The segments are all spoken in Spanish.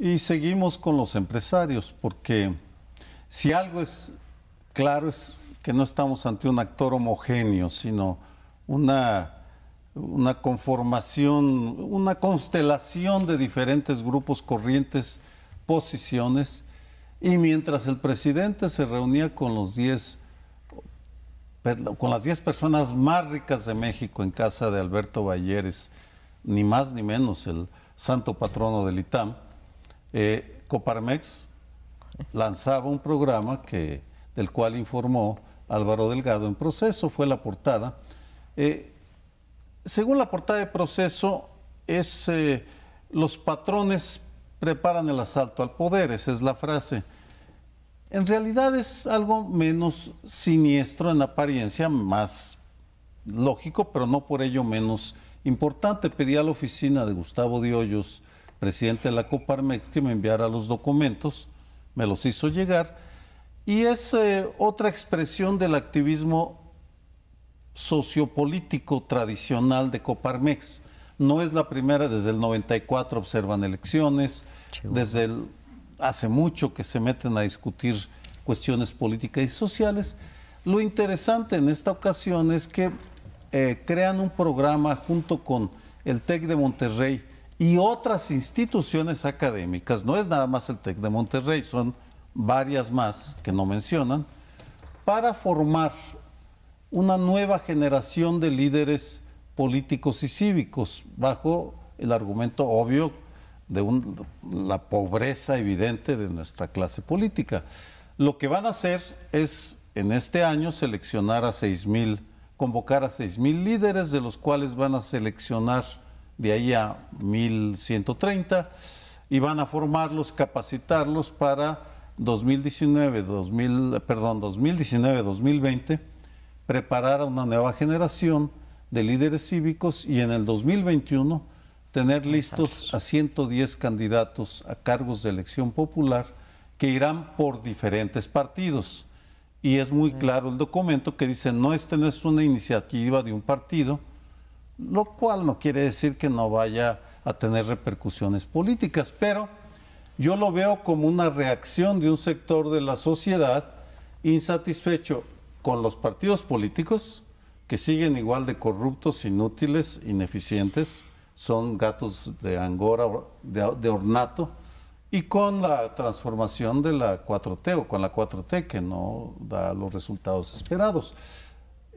Y seguimos con los empresarios, porque si algo es claro es que no estamos ante un actor homogéneo, sino una, una conformación, una constelación de diferentes grupos, corrientes, posiciones. Y mientras el presidente se reunía con los con las 10 personas más ricas de México en casa de Alberto Valleres, ni más ni menos el santo patrono del ITAM, eh, Coparmex lanzaba un programa que, del cual informó Álvaro Delgado en proceso, fue la portada. Eh, según la portada de proceso, es eh, los patrones preparan el asalto al poder, esa es la frase. En realidad es algo menos siniestro en apariencia, más lógico, pero no por ello menos importante. Pedí a la oficina de Gustavo Diollos presidente de la Coparmex, que me enviara los documentos, me los hizo llegar, y es eh, otra expresión del activismo sociopolítico tradicional de Coparmex. No es la primera, desde el 94 observan elecciones, desde hace mucho que se meten a discutir cuestiones políticas y sociales. Lo interesante en esta ocasión es que eh, crean un programa junto con el TEC de Monterrey, y otras instituciones académicas, no es nada más el TEC de Monterrey, son varias más que no mencionan, para formar una nueva generación de líderes políticos y cívicos, bajo el argumento obvio de la pobreza evidente de nuestra clase política. Lo que van a hacer es, en este año, seleccionar a 6.000, convocar a 6.000 líderes, de los cuales van a seleccionar de ahí a 1130, y van a formarlos, capacitarlos para 2019, 2000, perdón, 2019-2020, preparar a una nueva generación de líderes cívicos y en el 2021 tener listos a 110 candidatos a cargos de elección popular que irán por diferentes partidos. Y es muy claro el documento que dice, no, esta no es una iniciativa de un partido, lo cual no quiere decir que no vaya a tener repercusiones políticas, pero yo lo veo como una reacción de un sector de la sociedad insatisfecho con los partidos políticos, que siguen igual de corruptos, inútiles, ineficientes, son gatos de angora, de, ornato, y con la transformación de la 4T o con la 4T que no da los resultados esperados.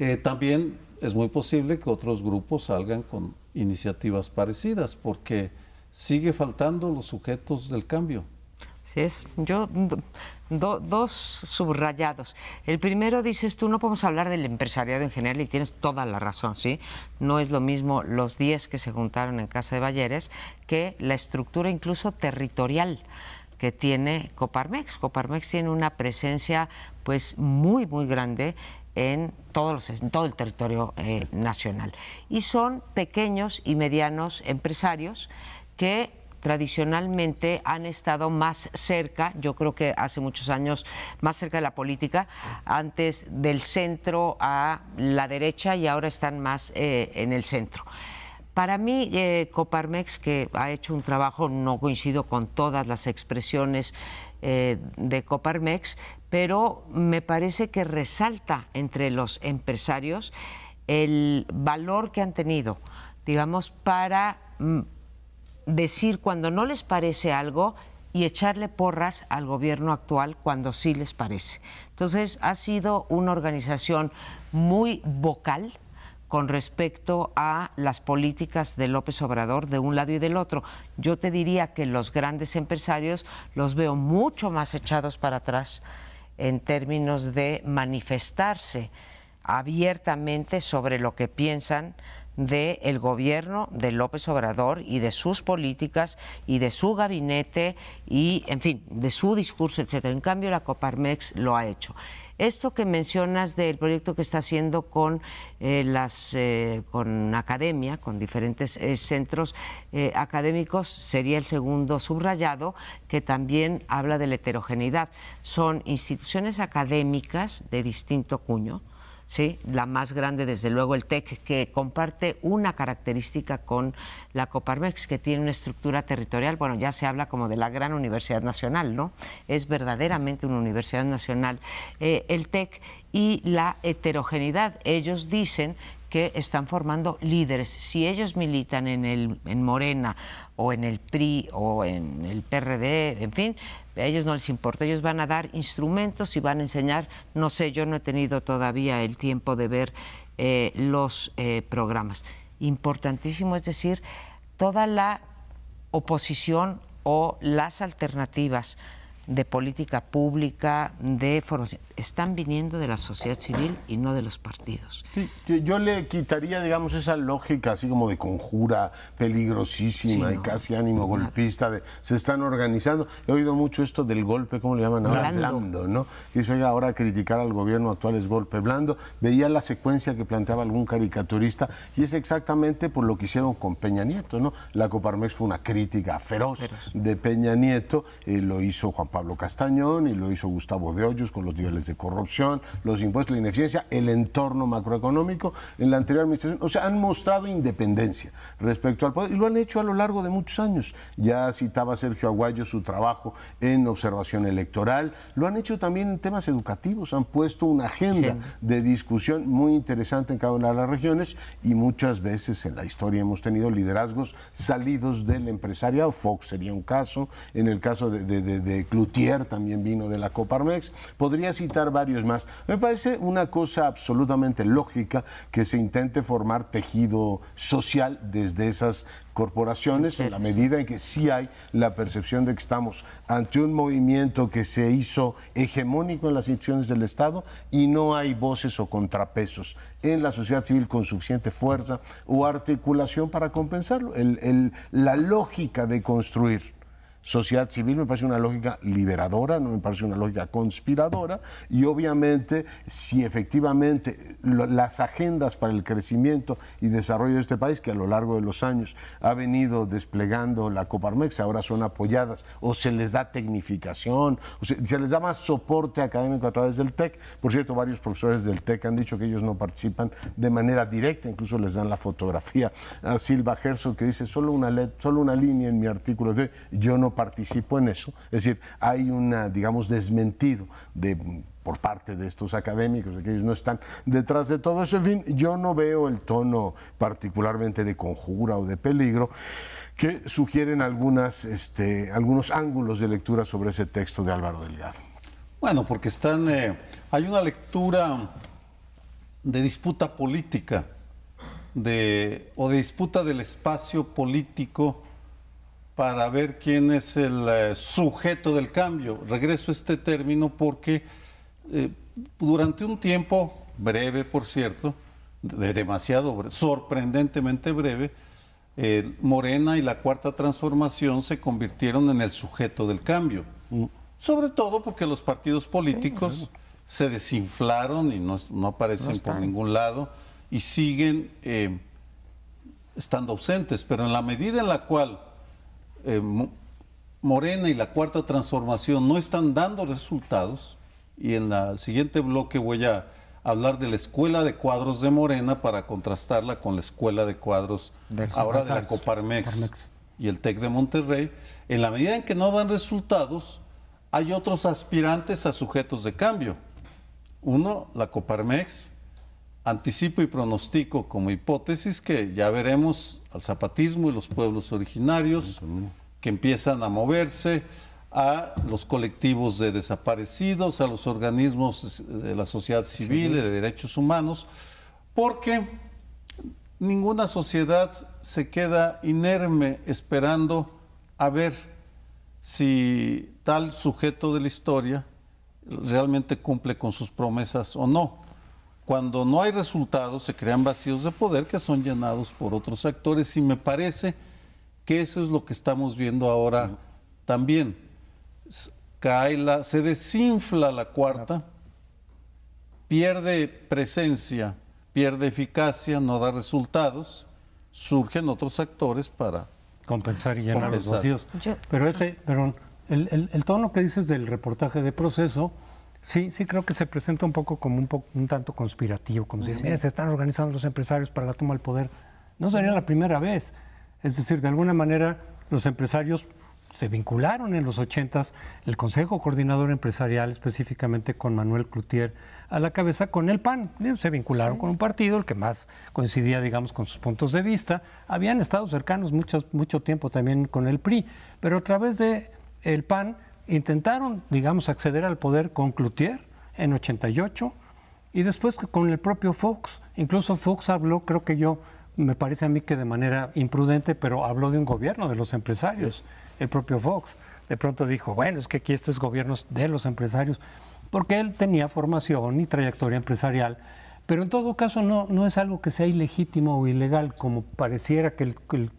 Eh, también es muy posible que otros grupos salgan con iniciativas parecidas, porque sigue faltando los sujetos del cambio. Sí, es. Yo, dos subrayados. El primero dices tú, no podemos hablar del empresariado en general y tienes toda la razón, ¿sí? No es lo mismo los 10 que se juntaron en Casa de Balleres que la estructura incluso territorial que tiene Coparmex. Coparmex tiene una presencia pues muy muy grande en, todos todo el territorio eh, nacional. Y son pequeños y medianos empresarios que tradicionalmente han estado más cerca, yo creo que hace muchos años, más cerca de la política, antes del centro a la derecha y ahora están más eh, en el centro. Para mí, eh, Coparmex, que ha hecho un trabajo, no coincido con todas las expresiones eh, de Coparmex, pero me parece que resalta entre los empresarios el valor que han tenido, digamos, para mm, decir cuando no les parece algo y echarle porras al gobierno actual cuando sí les parece. Entonces, ha sido una organización muy vocal, con respecto a las políticas de López Obrador de un lado y del otro. Yo te diría que los grandes empresarios los veo mucho más echados para atrás en términos de manifestarse abiertamente sobre lo que piensan del gobierno de López Obrador y de sus políticas y de su gabinete y, en fin, de su discurso, etcétera. En cambio, la Coparmex lo ha hecho. Esto que mencionas del proyecto que está haciendo con eh, las eh, con academia, con diferentes eh, centros académicos, sería el segundo subrayado que también habla de la heterogeneidad. Son instituciones académicas de distinto cuño, ¿sí? la más grande desde luego el TEC, que comparte una característica con la Coparmex, que tiene una estructura territorial, bueno, ya se habla como de la gran universidad nacional, ¿no? Es verdaderamente una universidad nacional eh, el TEC y la heterogeneidad. Ellos dicen que están formando líderes. Si ellos militan en, el, en Morena o en el PRI o en el PRD, en fin, a ellos no les importa, ellos van a dar instrumentos y van a enseñar, no sé, yo no he tenido todavía el tiempo de ver eh, los eh, programas. Importantísimo, es decir, toda la oposición o las alternativas de política pública, de formación, están viniendo de la sociedad civil y no de los partidos. yo le quitaría, digamos, esa lógica así como de conjura peligrosísima y casi ánimo golpista, de, se están organizando. He oído mucho esto del golpe, ¿cómo le llaman ahora? Blando, ¿no? Y eso ya ahora criticar al gobierno actual es golpe blando. Veía la secuencia que planteaba algún caricaturista y es exactamente por lo que hicieron con Peña Nieto, ¿no? La Coparmex fue una crítica feroz, de Peña Nieto, eh, lo hizo Juan Pablo Pablo Castañón y lo hizo Gustavo de Hoyos con los niveles de corrupción, los impuestos, la ineficiencia, el entorno macroeconómico en la anterior administración. O sea, han mostrado independencia respecto al poder y lo han hecho a lo largo de muchos años. Ya citaba Sergio Aguayo su trabajo en observación electoral, lo han hecho también en temas educativos, han puesto una agenda de discusión muy interesante en cada una de las regiones y muchas veces en la historia hemos tenido liderazgos salidos del empresariado. Fox sería un caso, en el caso de, Cloutier también vino de la Coparmex. Podría citar varios más. Me parece una cosa absolutamente lógica que se intente formar tejido social desde esas corporaciones en la medida en que sí hay la percepción de que estamos ante un movimiento que se hizo hegemónico en las instituciones del Estado y no hay voces o contrapesos en la sociedad civil con suficiente fuerza o articulación para compensarlo. la lógica de construir sociedad civil me parece una lógica liberadora, no me parece una lógica conspiradora y obviamente si efectivamente las agendas para el crecimiento y desarrollo de este país que a lo largo de los años ha venido desplegando la Coparmex ahora son apoyadas o se les da tecnificación, se, les da más soporte académico a través del TEC. Por cierto, varios profesores del TEC han dicho que ellos no participan de manera directa, incluso les dan la fotografía a Silva Herzog que dice solo una, solo una línea en mi artículo de yo no participo en eso. Es decir, hay una, digamos, desmentido de por parte de estos académicos, que ellos no están detrás de todo eso. En fin, yo no veo el tono particularmente de conjura o de peligro que sugieren algunas, este, algunos ángulos de lectura sobre ese texto de Álvaro Delgado. Bueno, porque están, eh, hay una lectura de disputa política de, o de disputa del espacio político para ver quién es el eh, sujeto del cambio. Regreso a este término porque eh, durante un tiempo breve, por cierto, de demasiado sorprendentemente breve, Morena y la Cuarta Transformación se convirtieron en el sujeto del cambio. Mm. Sobre todo porque los partidos políticos se desinflaron y no, aparecen por ningún lado y siguen eh, estando ausentes. Pero en la medida en la cual eh, Morena y la Cuarta Transformación no están dando resultados, y en el siguiente bloque voy a hablar de la Escuela de Cuadros de Morena para contrastarla con la Escuela de Cuadros ahora de la Coparmex. y el TEC de Monterrey, en la medida en que no dan resultados, hay otros aspirantes a sujetos de cambio. Uno, la Coparmex, anticipo y pronostico como hipótesis que ya veremos al zapatismo y los pueblos originarios que empiezan a moverse, a los colectivos de desaparecidos, a los organismos de la sociedad civil, y de derechos humanos, porque ninguna sociedad se queda inerme esperando a ver si tal sujeto de la historia realmente cumple con sus promesas o no cuando no hay resultados se crean vacíos de poder que son llenados por otros actores y me parece que eso es lo que estamos viendo ahora también. Cae la, se desinfla la cuarta, pierde presencia, pierde eficacia, no da resultados, surgen otros actores para compensar y llenar los vacíos. Pero ese, el, el tono que dices del reportaje de proceso, Sí, sí creo que se presenta un poco como un, un tanto conspirativo, como si, se están organizando los empresarios para la toma del poder. No sería la primera vez. Es decir, de alguna manera los empresarios se vincularon en los ochentas, el Consejo Coordinador Empresarial, específicamente con Manuel Cloutier, a la cabeza con el PAN. Se vincularon con un partido, el que más coincidía, digamos, con sus puntos de vista. Habían estado cercanos mucho, mucho tiempo también con el PRI, pero a través de el PAN Intentaron, digamos, acceder al poder con Cloutier en 88 y después con el propio Fox. Incluso Fox habló, creo que yo, me parece a mí que de manera imprudente, pero habló de un gobierno de los empresarios, el propio Fox. De pronto dijo, bueno, es que aquí esto es gobierno de los empresarios, porque él tenía formación y trayectoria empresarial, pero en todo caso no, no es algo que sea ilegítimo o ilegal, como pareciera que el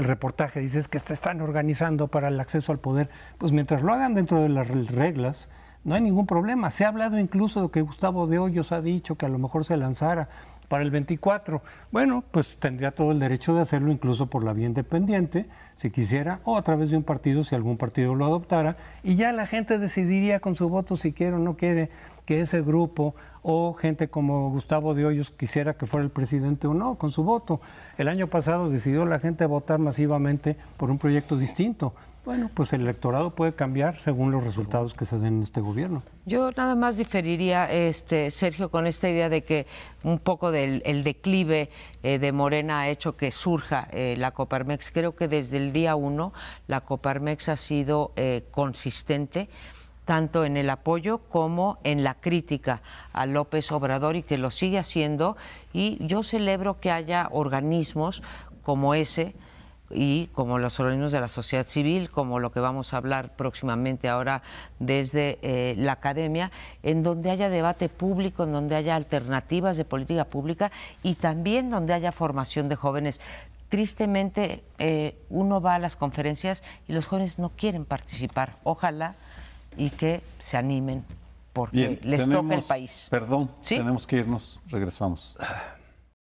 el reportaje, dices que se están organizando para el acceso al poder, pues mientras lo hagan dentro de las reglas, no hay ningún problema. Se ha hablado incluso de que Gustavo de Hoyos ha dicho que a lo mejor se lanzara para el 24. Bueno, pues tendría todo el derecho de hacerlo incluso por la vía independiente, si quisiera, o a través de un partido, si algún partido lo adoptara, y ya la gente decidiría con su voto si quiere o no quiere que ese grupo o gente como Gustavo de Hoyos quisiera que fuera el presidente o no, con su voto. El año pasado decidió la gente votar masivamente por un proyecto distinto bueno, pues el electorado puede cambiar según los resultados que se den en este gobierno. Yo nada más diferiría, este, Sergio, con esta idea de que un poco del el declive eh, de Morena ha hecho que surja eh, la Coparmex. Creo que desde el día uno la Coparmex ha sido eh, consistente tanto en el apoyo como en la crítica a López Obrador y que lo sigue haciendo. Y yo celebro que haya organismos como ese y como los organismos de la sociedad civil, como lo que vamos a hablar próximamente ahora desde eh, la academia, en donde haya debate público, en donde haya alternativas de política pública y también donde haya formación de jóvenes. Tristemente, eh, uno va a las conferencias y los jóvenes no quieren participar. Ojalá y que se animen porque les toca el país. Perdón, tenemos que irnos, regresamos.